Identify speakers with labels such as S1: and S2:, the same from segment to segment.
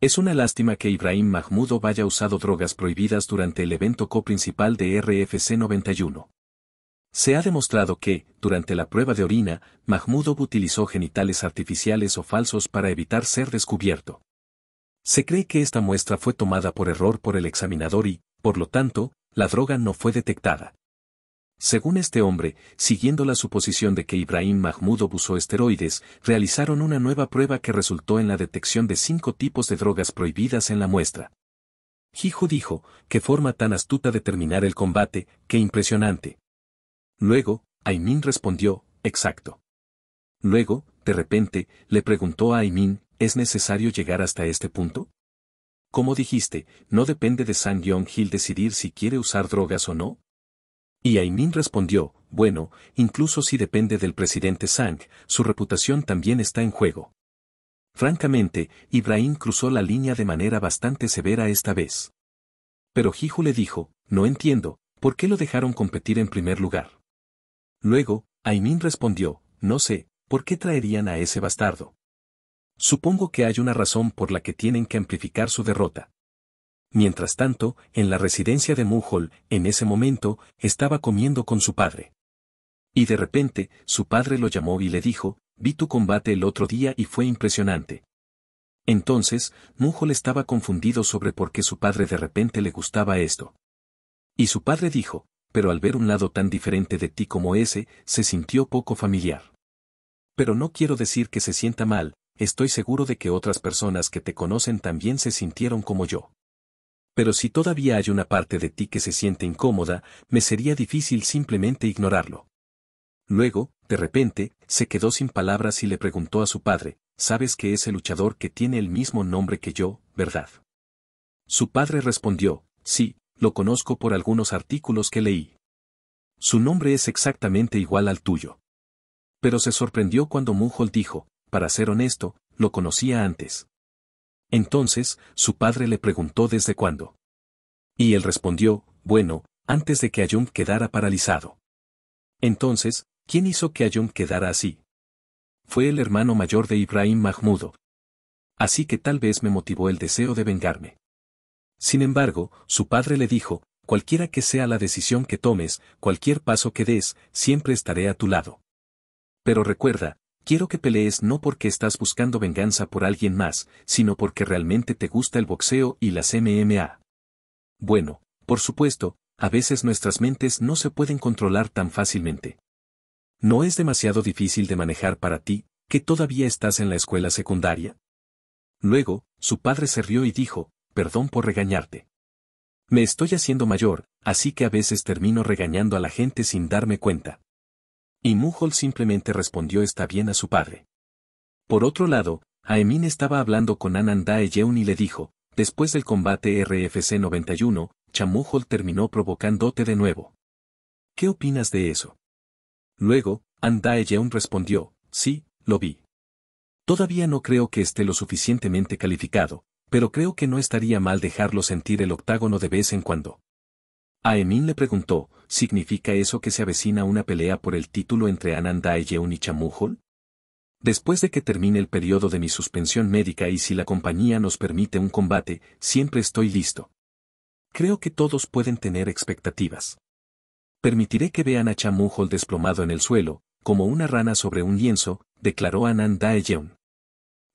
S1: Es una lástima que Ibrahim Mahmoudo haya usado drogas prohibidas durante el evento coprincipal de RFC 91. Se ha demostrado que, durante la prueba de orina, Mahmoudo utilizó genitales artificiales o falsos para evitar ser descubierto. Se cree que esta muestra fue tomada por error por el examinador y, por lo tanto, la droga no fue detectada. Según este hombre, siguiendo la suposición de que Ibrahim Mahmoud abusó esteroides, realizaron una nueva prueba que resultó en la detección de cinco tipos de drogas prohibidas en la muestra. Hijo dijo, qué forma tan astuta de terminar el combate, qué impresionante. Luego, Aimin respondió, exacto. Luego, de repente, le preguntó a Aimin, ¿es necesario llegar hasta este punto? Como dijiste, no depende de San Yong Hill decidir si quiere usar drogas o no, y Aimin respondió, bueno, incluso si depende del presidente Sang, su reputación también está en juego. Francamente, Ibrahim cruzó la línea de manera bastante severa esta vez. Pero Jiju le dijo, no entiendo, ¿por qué lo dejaron competir en primer lugar? Luego, Aimin respondió, no sé, ¿por qué traerían a ese bastardo? Supongo que hay una razón por la que tienen que amplificar su derrota. Mientras tanto, en la residencia de Mujol, en ese momento, estaba comiendo con su padre. Y de repente, su padre lo llamó y le dijo, vi tu combate el otro día y fue impresionante. Entonces, Mujol estaba confundido sobre por qué su padre de repente le gustaba esto. Y su padre dijo, pero al ver un lado tan diferente de ti como ese, se sintió poco familiar. Pero no quiero decir que se sienta mal, estoy seguro de que otras personas que te conocen también se sintieron como yo pero si todavía hay una parte de ti que se siente incómoda, me sería difícil simplemente ignorarlo. Luego, de repente, se quedó sin palabras y le preguntó a su padre, ¿sabes que ese luchador que tiene el mismo nombre que yo, verdad? Su padre respondió, sí, lo conozco por algunos artículos que leí. Su nombre es exactamente igual al tuyo. Pero se sorprendió cuando Munhol dijo, para ser honesto, lo conocía antes. Entonces, su padre le preguntó desde cuándo. Y él respondió, bueno, antes de que Ayum quedara paralizado. Entonces, ¿quién hizo que Ayum quedara así? Fue el hermano mayor de Ibrahim Mahmudo. Así que tal vez me motivó el deseo de vengarme. Sin embargo, su padre le dijo, cualquiera que sea la decisión que tomes, cualquier paso que des, siempre estaré a tu lado. Pero recuerda, Quiero que pelees no porque estás buscando venganza por alguien más, sino porque realmente te gusta el boxeo y las MMA. Bueno, por supuesto, a veces nuestras mentes no se pueden controlar tan fácilmente. ¿No es demasiado difícil de manejar para ti, que todavía estás en la escuela secundaria? Luego, su padre se rió y dijo, perdón por regañarte. Me estoy haciendo mayor, así que a veces termino regañando a la gente sin darme cuenta. Y Mujol simplemente respondió está bien a su padre. Por otro lado, Aemin estaba hablando con Anandae y le dijo, después del combate RFC 91, Chamujol terminó provocándote de nuevo. ¿Qué opinas de eso? Luego, Andae Yeun respondió, sí, lo vi. Todavía no creo que esté lo suficientemente calificado, pero creo que no estaría mal dejarlo sentir el octágono de vez en cuando. Aemin le preguntó, ¿significa eso que se avecina una pelea por el título entre Ananda Yeun y Chamujol? Después de que termine el periodo de mi suspensión médica y si la compañía nos permite un combate, siempre estoy listo. Creo que todos pueden tener expectativas. Permitiré que vean a Chamujol desplomado en el suelo, como una rana sobre un lienzo, declaró Anand Yeun.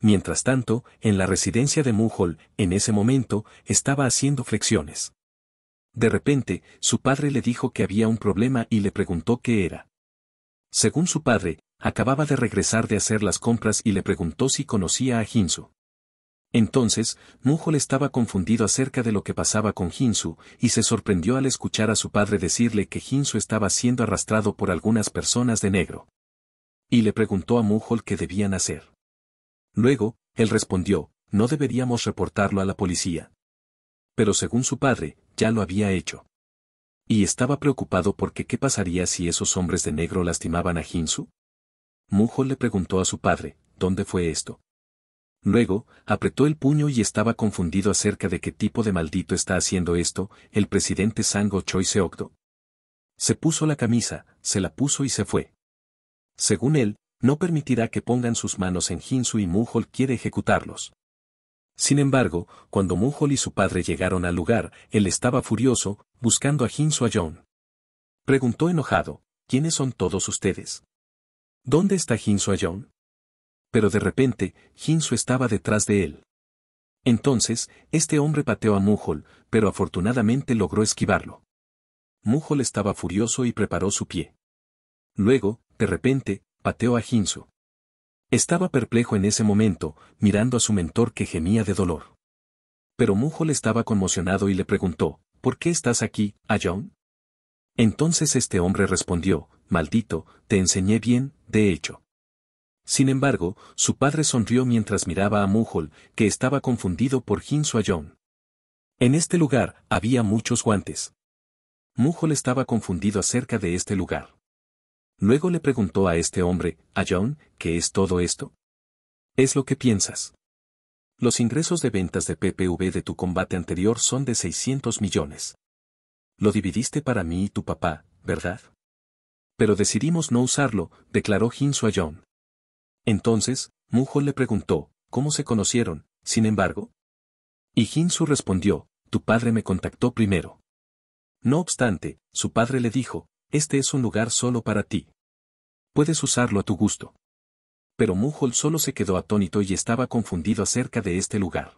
S1: Mientras tanto, en la residencia de Mujol, en ese momento, estaba haciendo flexiones. De repente, su padre le dijo que había un problema y le preguntó qué era. Según su padre, acababa de regresar de hacer las compras y le preguntó si conocía a Jinsu. Entonces, Mujol estaba confundido acerca de lo que pasaba con Jinsu y se sorprendió al escuchar a su padre decirle que Jinsu estaba siendo arrastrado por algunas personas de negro. Y le preguntó a Mujol qué debían hacer. Luego, él respondió, no deberíamos reportarlo a la policía. Pero según su padre, ya lo había hecho. Y estaba preocupado porque qué pasaría si esos hombres de negro lastimaban a Hinsu. Mujol le preguntó a su padre, ¿dónde fue esto? Luego, apretó el puño y estaba confundido acerca de qué tipo de maldito está haciendo esto, el presidente Sango Choi Seokdo. Se puso la camisa, se la puso y se fue. Según él, no permitirá que pongan sus manos en Hinsu y Mujol quiere ejecutarlos. Sin embargo, cuando Mujol y su padre llegaron al lugar, él estaba furioso, buscando a Jin John. Preguntó enojado, ¿quiénes son todos ustedes? ¿Dónde está Jin John? Pero de repente, Jin estaba detrás de él. Entonces, este hombre pateó a Mujol, pero afortunadamente logró esquivarlo. Mujol estaba furioso y preparó su pie. Luego, de repente, pateó a Jinsu. Estaba perplejo en ese momento, mirando a su mentor que gemía de dolor. Pero Mujol estaba conmocionado y le preguntó, ¿por qué estás aquí, Ayon? Entonces este hombre respondió, maldito, te enseñé bien, de hecho. Sin embargo, su padre sonrió mientras miraba a Mujol, que estaba confundido por Jin John. En este lugar había muchos guantes. Mujol estaba confundido acerca de este lugar. Luego le preguntó a este hombre, a John, ¿qué es todo esto? Es lo que piensas. Los ingresos de ventas de PPV de tu combate anterior son de 600 millones. Lo dividiste para mí y tu papá, ¿verdad? Pero decidimos no usarlo, declaró Hinsu a John. Entonces, Mujo le preguntó, ¿cómo se conocieron, sin embargo? Y Hinsu respondió, tu padre me contactó primero. No obstante, su padre le dijo, este es un lugar solo para ti. Puedes usarlo a tu gusto. Pero Mujol solo se quedó atónito y estaba confundido acerca de este lugar.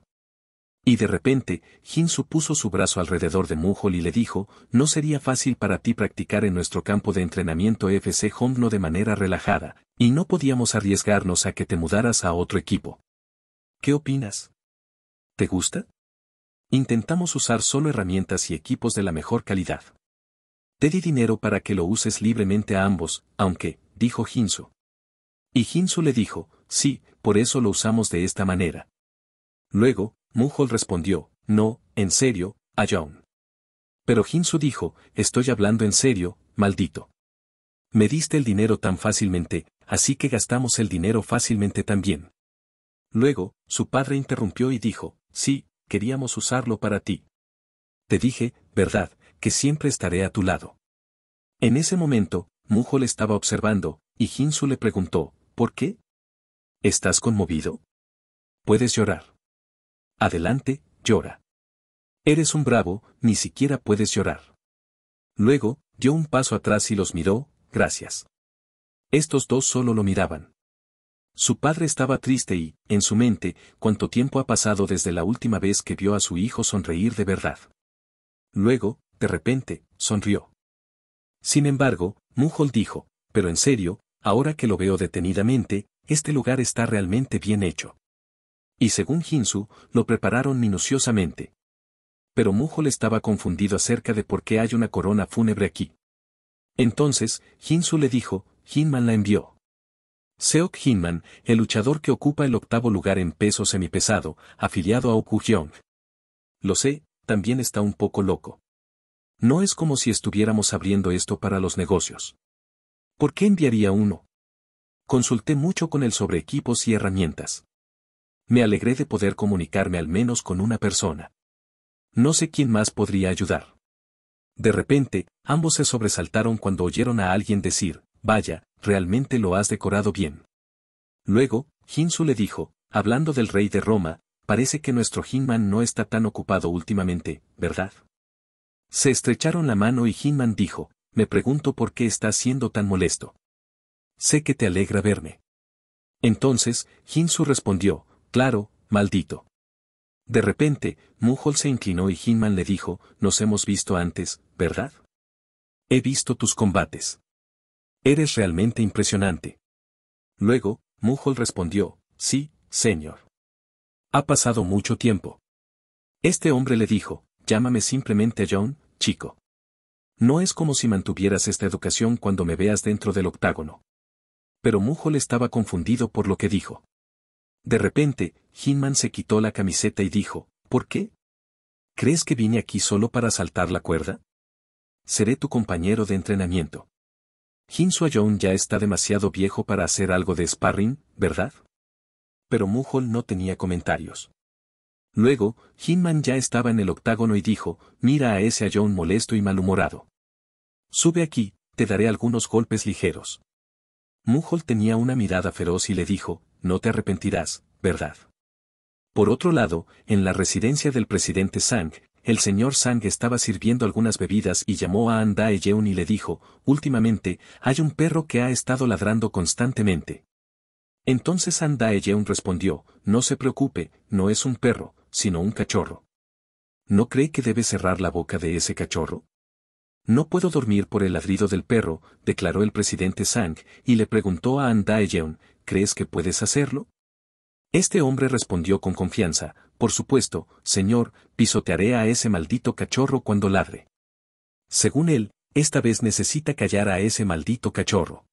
S1: Y de repente, Jin supuso su brazo alrededor de Mujol y le dijo, no sería fácil para ti practicar en nuestro campo de entrenamiento FC Homno de manera relajada, y no podíamos arriesgarnos a que te mudaras a otro equipo. ¿Qué opinas? ¿Te gusta? Intentamos usar solo herramientas y equipos de la mejor calidad. Te di dinero para que lo uses libremente a ambos, aunque, dijo Jinsu. Y Jinsu le dijo, sí, por eso lo usamos de esta manera. Luego, Mujol respondió, no, en serio, a John Pero Jinsu dijo, estoy hablando en serio, maldito. Me diste el dinero tan fácilmente, así que gastamos el dinero fácilmente también. Luego, su padre interrumpió y dijo, sí, queríamos usarlo para ti. Te dije, verdad, que siempre estaré a tu lado. En ese momento, Mujo le estaba observando, y Jinsu le preguntó, ¿por qué? ¿Estás conmovido? Puedes llorar. Adelante, llora. Eres un bravo, ni siquiera puedes llorar. Luego, dio un paso atrás y los miró, gracias. Estos dos solo lo miraban. Su padre estaba triste y, en su mente, cuánto tiempo ha pasado desde la última vez que vio a su hijo sonreír de verdad. Luego, de repente, sonrió. Sin embargo, Mujol dijo, pero en serio, ahora que lo veo detenidamente, este lugar está realmente bien hecho. Y según Hinsu, lo prepararon minuciosamente. Pero Mujol estaba confundido acerca de por qué hay una corona fúnebre aquí. Entonces, Hinsu le dijo, Hinman la envió. Seok Hinman, el luchador que ocupa el octavo lugar en peso semipesado, afiliado a Okujong. Lo sé, también está un poco loco. No es como si estuviéramos abriendo esto para los negocios. ¿Por qué enviaría uno? Consulté mucho con él sobre equipos y herramientas. Me alegré de poder comunicarme al menos con una persona. No sé quién más podría ayudar. De repente, ambos se sobresaltaron cuando oyeron a alguien decir, vaya, realmente lo has decorado bien. Luego, Hinsu le dijo, hablando del rey de Roma, parece que nuestro Hinman no está tan ocupado últimamente, ¿verdad? Se estrecharon la mano y Hinman dijo, me pregunto por qué estás siendo tan molesto. Sé que te alegra verme. Entonces, Hinsu respondió, claro, maldito. De repente, Mujol se inclinó y Hinman le dijo, nos hemos visto antes, ¿verdad? He visto tus combates. Eres realmente impresionante. Luego, Mujol respondió, sí, señor. Ha pasado mucho tiempo. Este hombre le dijo, llámame simplemente John, chico. No es como si mantuvieras esta educación cuando me veas dentro del octágono. Pero Mujol estaba confundido por lo que dijo. De repente, Hinman se quitó la camiseta y dijo, ¿por qué? ¿Crees que vine aquí solo para saltar la cuerda? Seré tu compañero de entrenamiento. Hin Young ya está demasiado viejo para hacer algo de sparring, ¿verdad? Pero Mujol no tenía comentarios. Luego, Hinman ya estaba en el octágono y dijo, mira a ese a molesto y malhumorado. Sube aquí, te daré algunos golpes ligeros. Mujol tenía una mirada feroz y le dijo, no te arrepentirás, ¿verdad? Por otro lado, en la residencia del presidente Sang, el señor Sang estaba sirviendo algunas bebidas y llamó a Andae Yeun y le dijo, últimamente, hay un perro que ha estado ladrando constantemente. Entonces Andae respondió, no se preocupe, no es un perro, sino un cachorro. ¿No cree que debe cerrar la boca de ese cachorro? No puedo dormir por el ladrido del perro, declaró el presidente Sang, y le preguntó a An ¿crees que puedes hacerlo? Este hombre respondió con confianza, por supuesto, señor, pisotearé a ese maldito cachorro cuando ladre. Según él, esta vez necesita callar a ese maldito cachorro.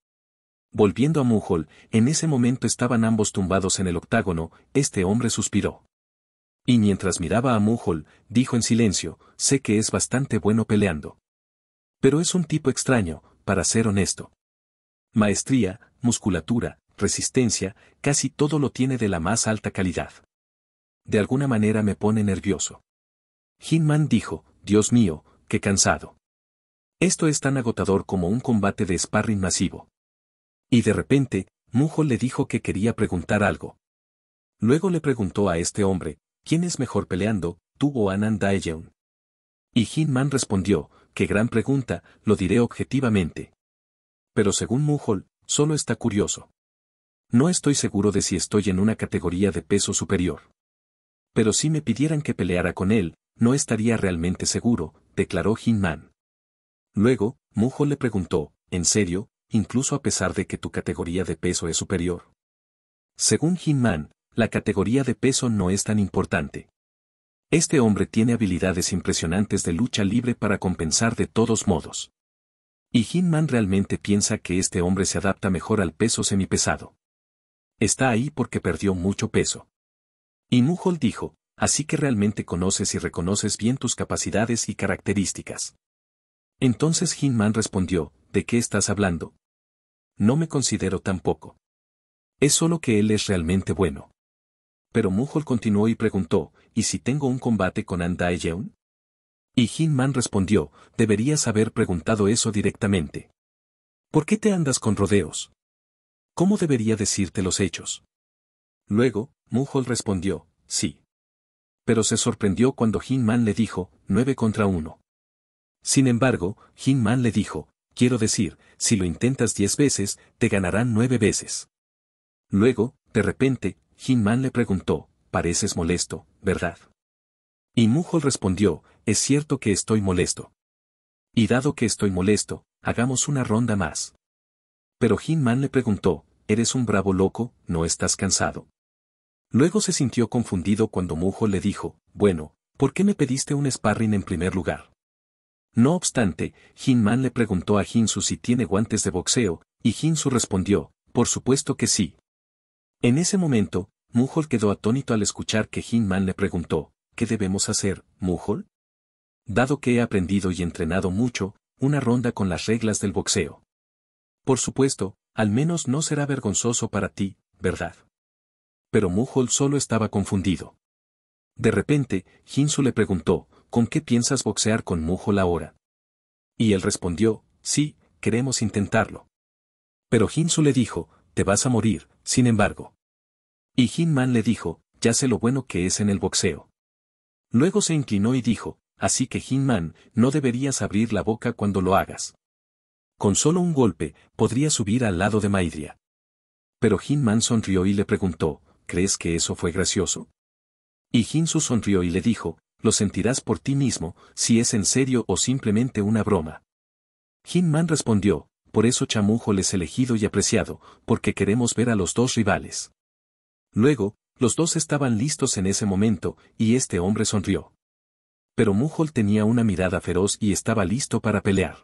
S1: Volviendo a Mujol, en ese momento estaban ambos tumbados en el octágono, este hombre suspiró. Y mientras miraba a Mujol, dijo en silencio, sé que es bastante bueno peleando. Pero es un tipo extraño, para ser honesto. Maestría, musculatura, resistencia, casi todo lo tiene de la más alta calidad. De alguna manera me pone nervioso. Hinman dijo, Dios mío, qué cansado. Esto es tan agotador como un combate de sparring masivo. Y de repente, Mujol le dijo que quería preguntar algo. Luego le preguntó a este hombre, ¿Quién es mejor peleando, tú o Anand Daejeon? Y Man respondió, qué gran pregunta, lo diré objetivamente. Pero según Mujol, solo está curioso. No estoy seguro de si estoy en una categoría de peso superior. Pero si me pidieran que peleara con él, no estaría realmente seguro, declaró man. Luego, Mujol le preguntó, ¿en serio, incluso a pesar de que tu categoría de peso es superior? Según He-Man, la categoría de peso no es tan importante. Este hombre tiene habilidades impresionantes de lucha libre para compensar de todos modos. Y Hinman realmente piensa que este hombre se adapta mejor al peso semipesado. Está ahí porque perdió mucho peso. Y Muhol dijo, así que realmente conoces y reconoces bien tus capacidades y características. Entonces Hinman respondió, ¿de qué estás hablando? No me considero tampoco. Es solo que él es realmente bueno pero Mujol continuó y preguntó, ¿y si tengo un combate con Yeun? Y Man respondió, deberías haber preguntado eso directamente. ¿Por qué te andas con rodeos? ¿Cómo debería decirte los hechos? Luego, Mujol respondió, sí. Pero se sorprendió cuando Man le dijo, nueve contra uno. Sin embargo, Man le dijo, quiero decir, si lo intentas diez veces, te ganarán nueve veces. Luego, de repente, Man le preguntó, pareces molesto, ¿verdad? Y Mujo respondió, es cierto que estoy molesto. Y dado que estoy molesto, hagamos una ronda más. Pero Man le preguntó, eres un bravo loco, no estás cansado. Luego se sintió confundido cuando Mujol le dijo, bueno, ¿por qué me pediste un sparring en primer lugar? No obstante, Man le preguntó a Jin-su si tiene guantes de boxeo, y Jin-su respondió, por supuesto que sí. En ese momento, Mujol quedó atónito al escuchar que Hinman le preguntó, ¿qué debemos hacer, Mujol? Dado que he aprendido y entrenado mucho, una ronda con las reglas del boxeo. Por supuesto, al menos no será vergonzoso para ti, ¿verdad? Pero Mujol solo estaba confundido. De repente, Hinsu le preguntó, ¿con qué piensas boxear con Mujol ahora? Y él respondió, sí, queremos intentarlo. Pero Hinsu le dijo, te vas a morir, sin embargo. Y Hinman le dijo, ya sé lo bueno que es en el boxeo. Luego se inclinó y dijo, así que Hinman, no deberías abrir la boca cuando lo hagas. Con solo un golpe, podría subir al lado de Maidria. Pero Hinman sonrió y le preguntó, ¿crees que eso fue gracioso? Y su sonrió y le dijo, lo sentirás por ti mismo, si es en serio o simplemente una broma. Hinman respondió, por eso Chamujo les elegido y apreciado, porque queremos ver a los dos rivales. Luego, los dos estaban listos en ese momento, y este hombre sonrió. Pero Mujol tenía una mirada feroz y estaba listo para pelear.